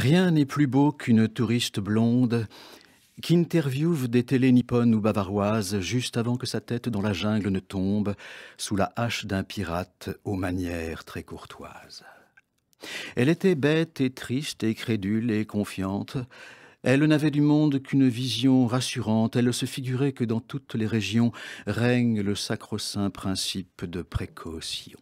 Rien n'est plus beau qu'une touriste blonde qui interviewe des télés nippones ou bavaroises juste avant que sa tête dans la jungle ne tombe sous la hache d'un pirate aux manières très courtoises. Elle était bête et triste et crédule et confiante. Elle n'avait du monde qu'une vision rassurante. Elle se figurait que dans toutes les régions règne le sacro-saint principe de précaution.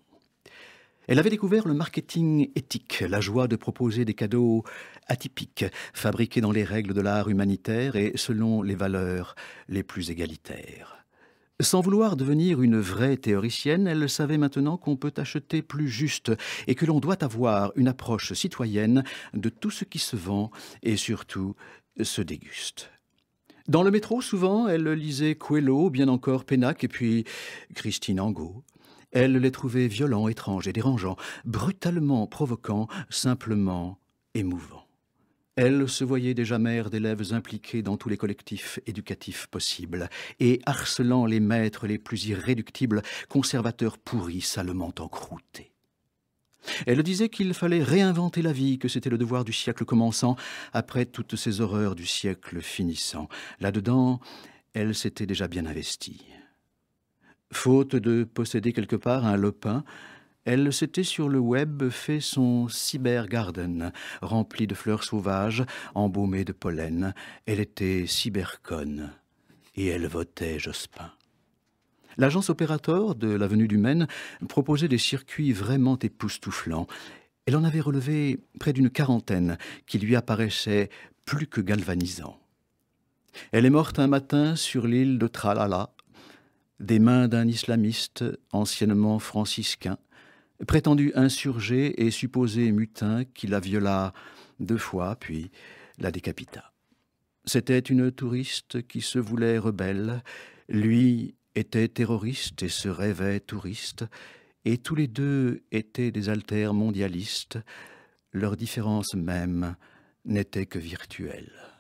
Elle avait découvert le marketing éthique, la joie de proposer des cadeaux atypiques, fabriqués dans les règles de l'art humanitaire et selon les valeurs les plus égalitaires. Sans vouloir devenir une vraie théoricienne, elle savait maintenant qu'on peut acheter plus juste et que l'on doit avoir une approche citoyenne de tout ce qui se vend et surtout se déguste. Dans le métro, souvent, elle lisait Coelho, bien encore Pénac et puis Christine Angot. Elle les trouvait violents, étranges et dérangeants, brutalement provoquants, simplement émouvants. Elle se voyait déjà mère d'élèves impliqués dans tous les collectifs éducatifs possibles et harcelant les maîtres les plus irréductibles, conservateurs pourris salement encroûtés. Elle disait qu'il fallait réinventer la vie, que c'était le devoir du siècle commençant, après toutes ces horreurs du siècle finissant. Là-dedans, elle s'était déjà bien investie. Faute de posséder quelque part un lopin, elle s'était sur le web fait son cybergarden, rempli de fleurs sauvages, embaumées de pollen. Elle était cyberconne et elle votait Jospin. L'agence opérateur de l'avenue du Maine proposait des circuits vraiment époustouflants. Elle en avait relevé près d'une quarantaine qui lui apparaissaient plus que galvanisants. Elle est morte un matin sur l'île de Tralala, des mains d'un islamiste anciennement franciscain, prétendu insurgé et supposé mutin qui la viola deux fois puis la décapita. C'était une touriste qui se voulait rebelle, lui était terroriste et se rêvait touriste, et tous les deux étaient des altères mondialistes, leur différence même n'était que virtuelle.